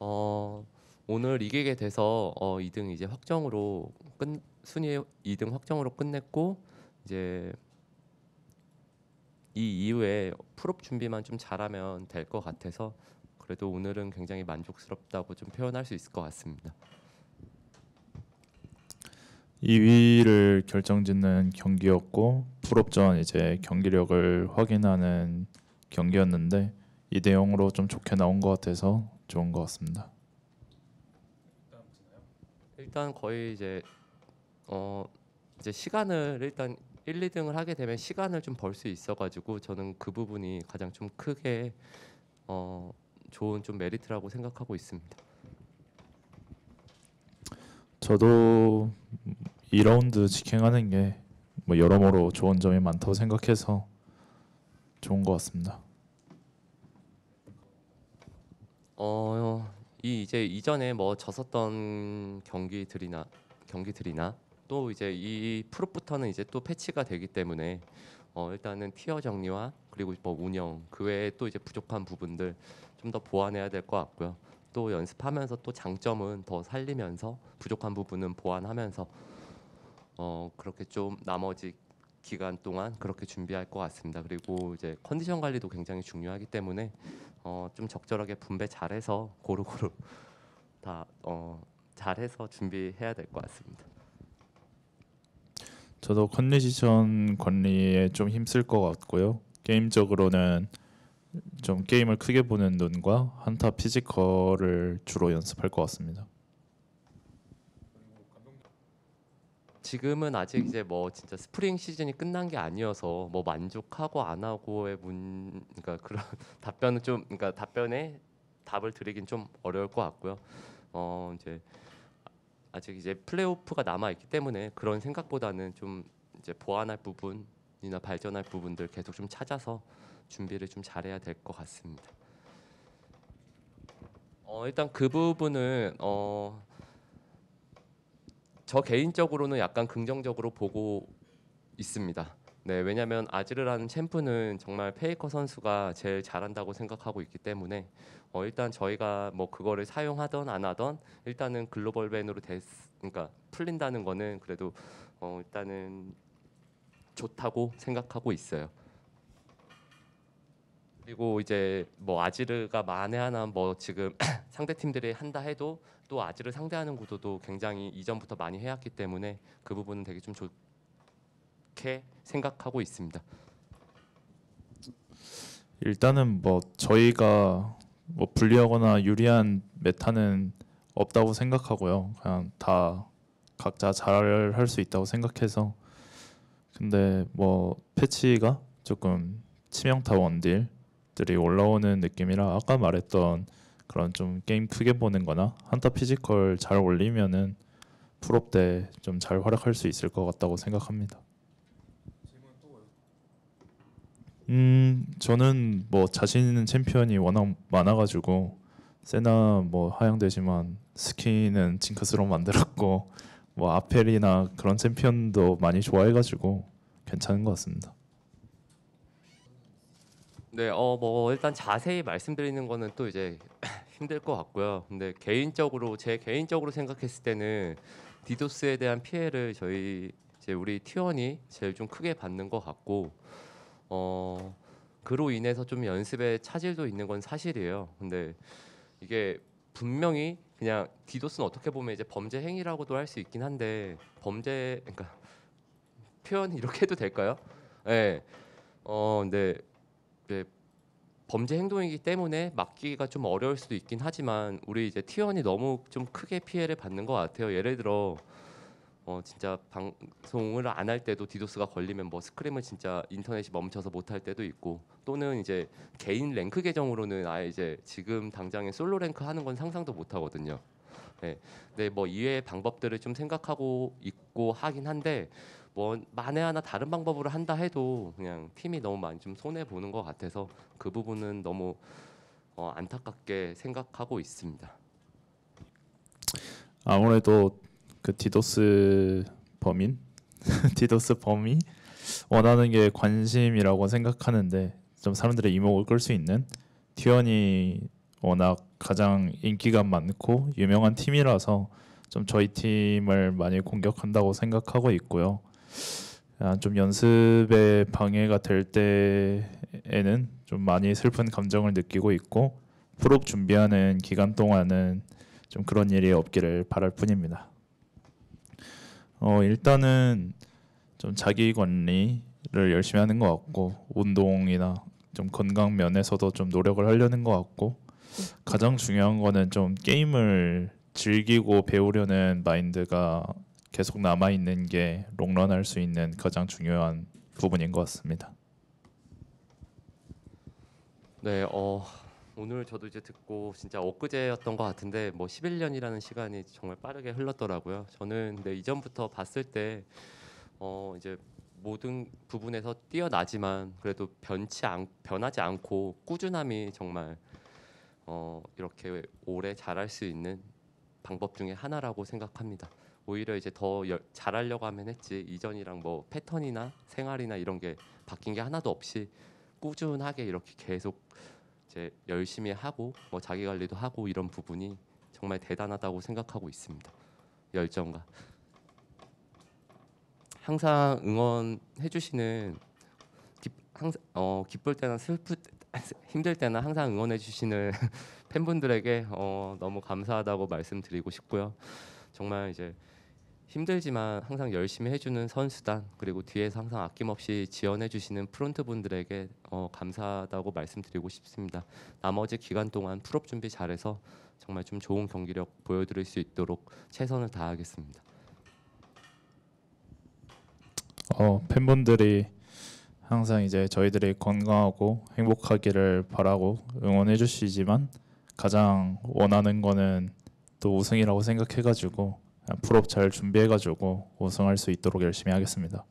어, 오늘 이기게 돼서 어, 2등 이제 확정으로 끝 순위 2등 확정으로 끝냈고 이제 이 이후에 풀업 준비만 좀 잘하면 될 것 같아서 그래도 오늘은 굉장히 만족스럽다고 좀 표현할 수 있을 것 같습니다. 2위를 결정짓는 경기였고 풀업전 이제 경기력을 확인하는 경기였는데 2대 0으로 좀 좋게 나온 것 같아서 좋은 것 같습니다. 일단 거의 이제 어 이제 시간을 일단 1, 2등을 하게 되면 시간을 좀 벌 수 있어가지고 저는 그 부분이 가장 좀 크게 어 좋은 좀 메리트라고 생각하고 있습니다. 저도 2라운드 직행하는 게 뭐 여러모로 좋은 점이 많다고 생각해서 좋은 것 같습니다. 어, 이 이제 이전에 뭐 졌었던 경기들이나 경기들이나 또 이제 이 프로부터는 이제 또 패치가 되기 때문에 어, 일단은 티어 정리와 그리고 뭐 운영 그 외에 또 이제 부족한 부분들 좀 더 보완해야 될 것 같고요. 또 연습하면서 또 장점은 더 살리면서 부족한 부분은 보완하면서 어, 그렇게 좀 나머지 기간 동안 그렇게 준비할 것 같습니다. 그리고 이제 컨디션 관리도 굉장히 중요하기 때문에 어, 좀 적절하게 분배 잘해서 고루고루 다 어, 잘해서 준비해야 될 것 같습니다. 저도 컨디션 관리에 좀 힘쓸 것 같고요. 게임적으로는 좀 게임을 크게 보는 눈과 한타 피지컬을 주로 연습할 것 같습니다. 지금은 아직 이제 뭐 진짜 스프링 시즌이 끝난 게 아니어서 뭐 만족하고 안 하고의 문 그러니까 그런 답변은 좀 그러니까 답변에 답을 드리긴 좀 어려울 것 같고요. 어 이제 아직 이제 플레이오프가 남아 있기 때문에 그런 생각보다는 좀 이제 보완할 부분이나 발전할 부분들 계속 좀 찾아서 준비를 좀 잘해야 될 것 같습니다. 어 일단 그부분은어 저 개인적으로는 약간 긍정적으로 보고 있습니다. 네, 왜냐하면 아지르라는 챔프는 정말 페이커 선수가 제일 잘한다고 생각하고 있기 때문에 어, 일단 저희가 뭐 그거를 사용하던 안 하던 일단은 글로벌 밴으로 됐, 그러니까 풀린다는 거는 그래도 어, 일단은 좋다고 생각하고 있어요. 그리고 이제 뭐 아지르가 만에 하나 뭐 지금 상대 팀들이 한다 해도 또 아지를 상대하는 구도도 굉장히 이전부터 많이 해왔기 때문에 그 부분은 되게 좀 좋게 생각하고 있습니다. 일단은 뭐 저희가 뭐 불리하거나 유리한 메타는 없다고 생각하고요. 그냥 다 각자 잘할 수 있다고 생각해서 근데 뭐 패치가 조금 치명타 원딜 들이 올라오는 느낌이라 아까 말했던 그런 좀 게임 크게 보는 거나 한타 피지컬 잘 올리면은 풀업 때좀 잘 활약할 수 있을 것 같다고 생각합니다. 음 저는 뭐 자신 있는 챔피언이 워낙 많아가지고 세나 뭐 하향되지만 스킨은 징크스로 만들었고 뭐 아펠이나 그런 챔피언도 많이 좋아해가지고 괜찮은 것 같습니다. 네, 어뭐 일단 자세히 말씀드리는 거는 또 이제 힘들 것 같고요. 근데 개인적으로 제 개인적으로 생각했을 때는 디도스에 대한 피해를 저희 이제 우리 티원이 제일 좀 크게 받는 것 같고 어 그로 인해서 좀 연습에 차질도 있는 건 사실이에요. 근데 이게 분명히 그냥 디도스는 어떻게 보면 이제 범죄 행위라고도 할 수 있긴 한데 범죄 그러니까 표현 이렇게 해도 될까요? 예. 네. 어 근데 네, 범죄 행동이기 때문에 막기가 좀 어려울 수도 있긴 하지만 우리 이제 티원이 너무 좀 크게 피해를 받는 것 같아요. 예를 들어 어 진짜 방송을 안 할 때도 디도스가 걸리면 뭐 스크림을 진짜 인터넷이 멈춰서 못 할 때도 있고 또는 이제 개인 랭크 계정으로는 아예 이제 지금 당장에 솔로 랭크 하는 건 상상도 못 하거든요. 네, 네, 뭐 이외의 방법들을 좀 생각하고 있고 하긴 한데 뭐 만에 하나 다른 방법으로 한다 해도 그냥 팀이 너무 많이 좀 손해 보는 것 같아서 그 부분은 너무 어, 안타깝게 생각하고 있습니다. 아무래도 그 디도스 범인 디도스 범이 원하는 게 관심이라고 생각하는데 좀 사람들의 이목을 끌 수 있는 티언이 워낙 가장 인기가 많고 유명한 팀이라서 좀 저희 팀을 많이 공격한다고 생각하고 있고요. 아, 좀 연습에 방해가 될 때에는 좀 많이 슬픈 감정을 느끼고 있고 프롭 준비하는 기간 동안은 좀 그런 일이 없기를 바랄 뿐입니다. 어, 일단은 좀 자기 관리를 열심히 하는 것 같고 운동이나 좀 건강 면에서도 좀 노력을 하려는 것 같고 가장 중요한 거는 좀 게임을 즐기고 배우려는 마인드가 계속 남아 있는 게 롱런할 수 있는 가장 중요한 부분인 것 같습니다. 네, 어, 오늘 저도 이제 듣고 진짜 엊그제였던 것 같은데 뭐 11년이라는 시간이 정말 빠르게 흘렀더라고요. 저는 근데 이전부터 봤을 때 어, 이제 모든 부분에서 뛰어나지만 그래도 변치 않, 변하지 않고 꾸준함이 정말 어, 이렇게 오래 잘할 수 있는 방법 중에 하나라고 생각합니다. 오히려 이제 더 열, 잘하려고 하면 했지 이전이랑 뭐 패턴이나 생활이나 이런 게 바뀐 게 하나도 없이 꾸준하게 이렇게 계속 이제 열심히 하고 뭐 자기 관리도 하고 이런 부분이 정말 대단하다고 생각하고 있습니다. 열정과 항상 응원해 주시는 항상 어, 기쁠 때나 슬플 힘들 때나 항상 응원해 주시는 팬분들에게 어, 너무 감사하다고 말씀드리고 싶고요. 정말 이제 힘들지만 항상 열심히 해주는 선수단 그리고 뒤에서 항상 아낌없이 지원해주시는 프론트 분들에게 어, 감사하다고 말씀드리고 싶습니다. 나머지 기간 동안 풀업 준비 잘해서 정말 좀 좋은 경기력 보여드릴 수 있도록 최선을 다하겠습니다. 어, 팬분들이 항상 이제 저희들이 건강하고 행복하기를 바라고 응원해 주시지만 가장 원하는 거는 또 우승이라고 생각해 가지고 풀업 잘 준비해가지고 우승할 수 있도록 열심히 하겠습니다.